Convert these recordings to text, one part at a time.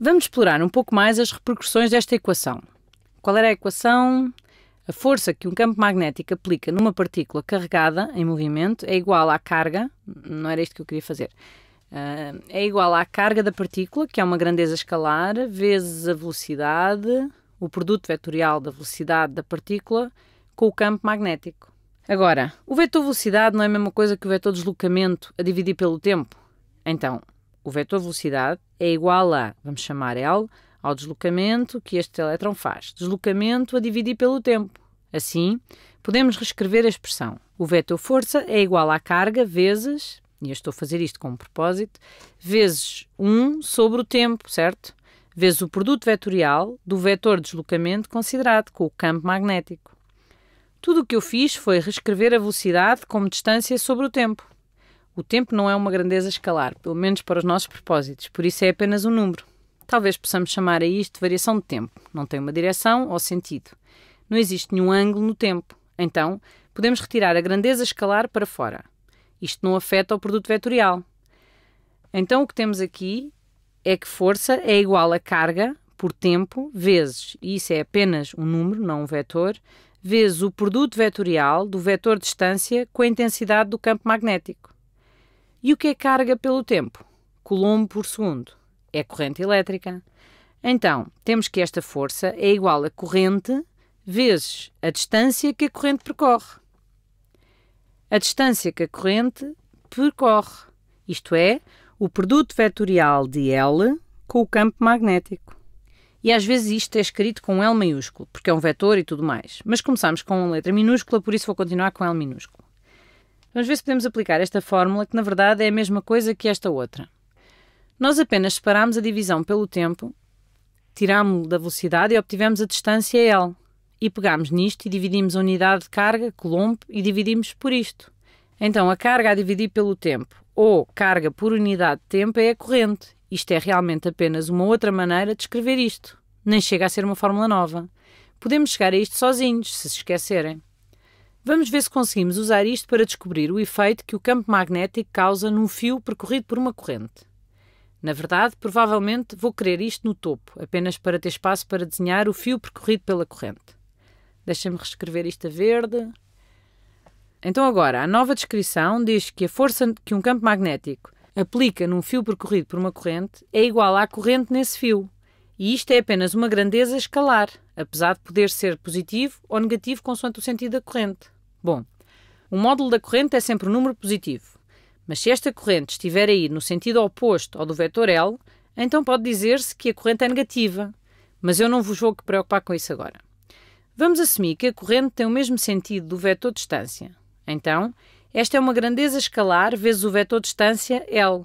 Vamos explorar um pouco mais as repercussões desta equação. Qual era a equação? A força que um campo magnético aplica numa partícula carregada em movimento é igual à carga, não era isto que eu queria fazer, uh, é igual à carga da partícula, que é uma grandeza escalar, vezes a velocidade, o produto vetorial da velocidade da partícula com o campo magnético. Agora, o vetor velocidade não é a mesma coisa que o vetor deslocamento a dividir pelo tempo? Então, o vetor velocidade é igual a, vamos chamar L, ao deslocamento que este elétron faz. Deslocamento a dividir pelo tempo. Assim, podemos reescrever a expressão. O vetor força é igual à carga vezes, e eu estou a fazer isto com um propósito, vezes 1 sobre o tempo, certo? Vezes o produto vetorial do vetor deslocamento considerado com o campo magnético. Tudo o que eu fiz foi reescrever a velocidade como distância sobre o tempo. O tempo não é uma grandeza escalar, pelo menos para os nossos propósitos, por isso é apenas um número. Talvez possamos chamar a isto de variação de tempo, não tem uma direção ou sentido. Não existe nenhum ângulo no tempo, então podemos retirar a grandeza escalar para fora. Isto não afeta o produto vetorial. Então o que temos aqui é que força é igual a carga por tempo vezes, e isso é apenas um número, não um vetor, vezes o produto vetorial do vetor distância com a intensidade do campo magnético. E o que é carga pelo tempo? Coulomb por segundo. É corrente elétrica. Então, temos que esta força é igual a corrente vezes a distância que a corrente percorre. A distância que a corrente percorre, isto é, o produto vetorial de L com o campo magnético. E às vezes isto é escrito com L maiúsculo, porque é um vetor e tudo mais. Mas começamos com letra minúscula, por isso vou continuar com L minúsculo. Vamos ver se podemos aplicar esta fórmula, que na verdade é a mesma coisa que esta outra. Nós apenas separámos a divisão pelo tempo, tirámos da velocidade e obtivemos a distância L. E pegámos nisto e dividimos a unidade de carga, Coulomb, e dividimos por isto. Então, a carga a dividir pelo tempo, ou carga por unidade de tempo, é a corrente. Isto é realmente apenas uma outra maneira de escrever isto. Nem chega a ser uma fórmula nova. Podemos chegar a isto sozinhos, se se esquecerem. Vamos ver se conseguimos usar isto para descobrir o efeito que o campo magnético causa num fio percorrido por uma corrente. Na verdade, provavelmente vou querer isto no topo, apenas para ter espaço para desenhar o fio percorrido pela corrente. Deixa-me reescrever isto a verde. Então, agora, a nova descrição diz que a força que um campo magnético aplica num fio percorrido por uma corrente é igual à corrente nesse fio, e isto é apenas uma grandeza escalar, apesar de poder ser positivo ou negativo consoante o sentido da corrente. Bom, o módulo da corrente é sempre um número positivo, mas se esta corrente estiver a ir no sentido oposto ao do vetor L, então pode dizer-se que a corrente é negativa, mas eu não vos vou preocupar com isso agora. Vamos assumir que a corrente tem o mesmo sentido do vetor distância. Então, esta é uma grandeza escalar vezes o vetor distância L,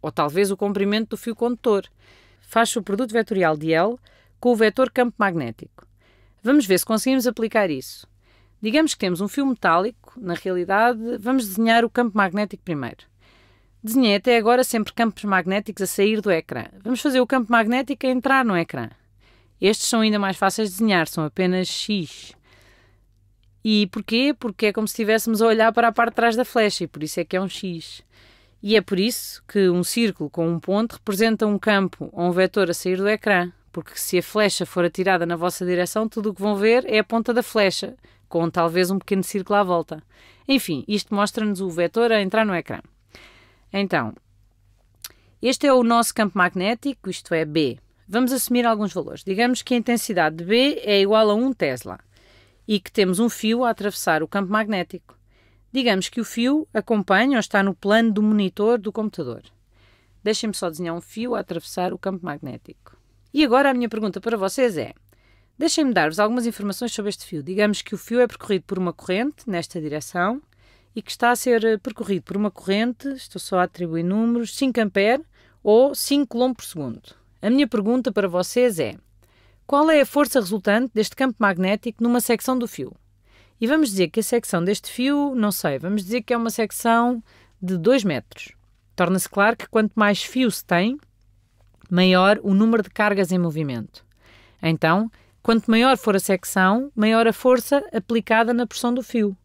ou talvez o comprimento do fio condutor, faz-se o produto vetorial de L com o vetor campo magnético. Vamos ver se conseguimos aplicar isso. Digamos que temos um fio metálico, na realidade, vamos desenhar o campo magnético primeiro. Desenhei até agora sempre campos magnéticos a sair do ecrã. Vamos fazer o campo magnético a entrar no ecrã. Estes são ainda mais fáceis de desenhar, são apenas X. E porquê? Porque é como se estivéssemos a olhar para a parte de trás da flecha e por isso é que é um X. E é por isso que um círculo com um ponto representa um campo ou um vetor a sair do ecrã, porque se a flecha for atirada na vossa direção, tudo o que vão ver é a ponta da flecha, com talvez um pequeno círculo à volta. Enfim, isto mostra-nos o vetor a entrar no ecrã. Então, este é o nosso campo magnético, isto é B. Vamos assumir alguns valores. Digamos que a intensidade de B é igual a 1 Tesla e que temos um fio a atravessar o campo magnético. Digamos que o fio acompanha ou está no plano do monitor do computador. Deixem-me só desenhar um fio a atravessar o campo magnético. E agora a minha pergunta para vocês é: deixem-me dar-vos algumas informações sobre este fio. Digamos que o fio é percorrido por uma corrente nesta direção e que está a ser eh, percorrido por uma corrente, estou só a atribuir números, 5 ampere ou 5 km por segundo. A minha pergunta para vocês é: qual é a força resultante deste campo magnético numa secção do fio? E vamos dizer que a secção deste fio, não sei, vamos dizer que é uma secção de 2 metros. Torna-se claro que quanto mais fio se tem, maior o número de cargas em movimento. Então, quanto maior for a secção, maior a força aplicada na pressão do fio.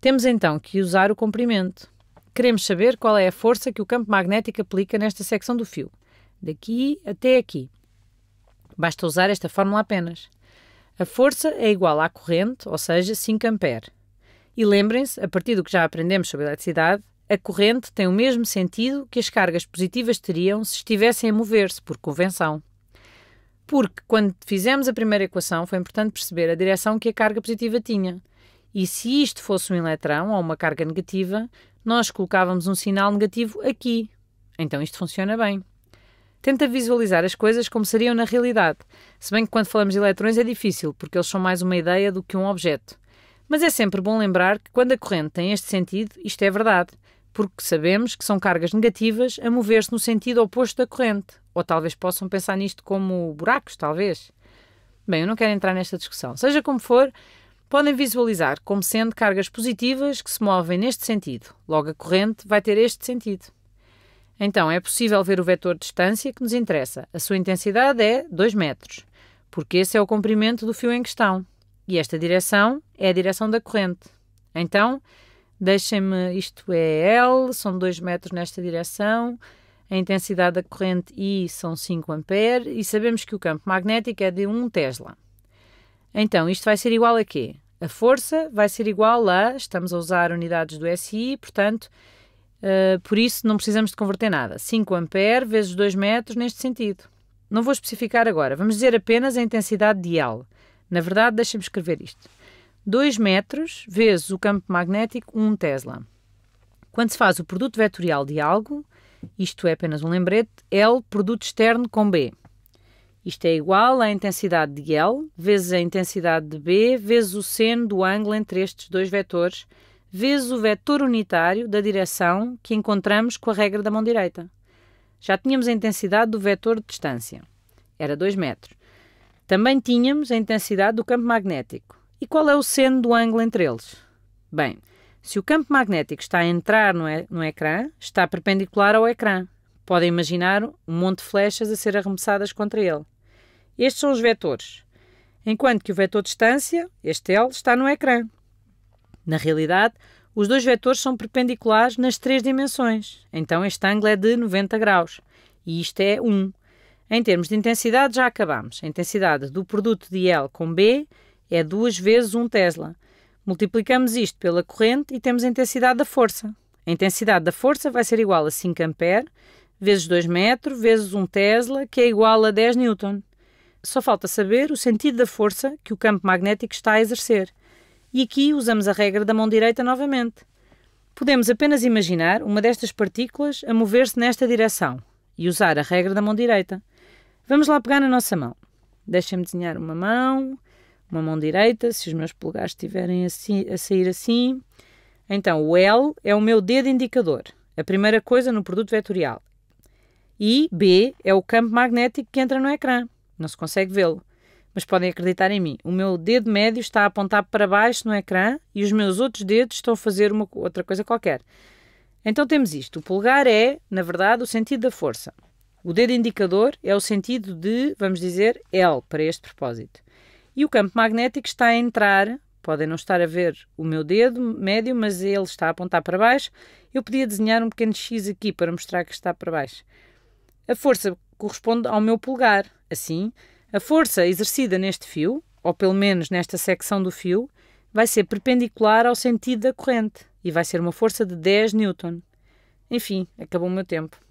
Temos então que usar o comprimento. Queremos saber qual é a força que o campo magnético aplica nesta secção do fio, daqui até aqui. Basta usar esta fórmula apenas. A força é igual à corrente, ou seja, 5 A. E lembrem-se, a partir do que já aprendemos sobre a eletricidade, a corrente tem o mesmo sentido que as cargas positivas teriam se estivessem a mover-se, por convenção. Porque, quando fizemos a primeira equação, foi importante perceber a direção que a carga positiva tinha. E se isto fosse um eletrão ou uma carga negativa, nós colocávamos um sinal negativo aqui. Então isto funciona bem tenta visualizar as coisas como seriam na realidade, se bem que quando falamos de eletrões é difícil, porque eles são mais uma ideia do que um objeto. Mas é sempre bom lembrar que quando a corrente tem este sentido, isto é verdade, porque sabemos que são cargas negativas a mover-se no sentido oposto da corrente, ou talvez possam pensar nisto como buracos, talvez. Bem, eu não quero entrar nesta discussão. Seja como for, podem visualizar como sendo cargas positivas que se movem neste sentido. Logo, a corrente vai ter este sentido. Então, é possível ver o vetor de distância que nos interessa. A sua intensidade é 2 metros, porque esse é o comprimento do fio em questão. E esta direção é a direção da corrente. Então, deixem-me, isto é L, são 2 metros nesta direção, a intensidade da corrente I são 5 amperes e sabemos que o campo magnético é de 1 Tesla. Então, isto vai ser igual a quê? A força vai ser igual a, estamos a usar unidades do SI, portanto, ah, por isso, não precisamos de converter nada. 5 ampere vezes 2 metros neste sentido. Não vou especificar agora, vamos dizer apenas a intensidade de L. Na verdade, deixa-me escrever isto. 2 metros vezes o campo magnético 1 Tesla. Quando se faz o produto vetorial de algo, isto é apenas um lembrete, L produto externo com B. Isto é igual à intensidade de L vezes a intensidade de B vezes o seno do ângulo entre estes dois vetores, vezes o vetor unitário da direção que encontramos com a regra da mão direita. Já tínhamos a intensidade do vetor de distância, era 2 metros. Também tínhamos a intensidade do campo magnético. E qual é o seno do ângulo entre eles? Bem, se o campo magnético está a entrar no, no ecrã, está perpendicular ao ecrã. Podem imaginar um monte de flechas a ser arremessadas contra ele. Estes são os vetores. Enquanto que o vetor distância, este L, está no ecrã. Na realidade, os dois vetores são perpendiculares nas três dimensões, então este ângulo é de 90 graus e isto é 1. Em termos de intensidade, já acabamos. A intensidade do produto de L com B é 2 vezes 1 Tesla. Multiplicamos isto pela corrente e temos a intensidade da força. A intensidade da força vai ser igual a 5 ampere vezes 2 metros vezes 1 Tesla, que é igual a 10 N. Só falta saber o sentido da força que o campo magnético está a exercer. E aqui usamos a regra da mão direita novamente. Podemos apenas imaginar uma destas partículas a mover-se nesta direção e usar a regra da mão direita. Vamos lá pegar na nossa mão. deixem me desenhar uma mão, uma mão direita, se os meus polegares estiverem assim, a sair assim. Então, o L é o meu dedo indicador, a primeira coisa no produto vetorial. E B é o campo magnético que entra no ecrã, não se consegue vê-lo. Mas podem acreditar em mim, o meu dedo médio está a apontar para baixo no ecrã e os meus outros dedos estão a fazer uma outra coisa qualquer. Então temos isto. O polegar é, na verdade, o sentido da força. O dedo indicador é o sentido de, vamos dizer, L para este propósito. E o campo magnético está a entrar, podem não estar a ver o meu dedo médio, mas ele está a apontar para baixo. Eu podia desenhar um pequeno X aqui para mostrar que está para baixo. A força corresponde ao meu polegar. Assim, a força exercida neste fio, ou pelo menos nesta secção do fio, vai ser perpendicular ao sentido da corrente e vai ser uma força de 10 N. Enfim, acabou o meu tempo.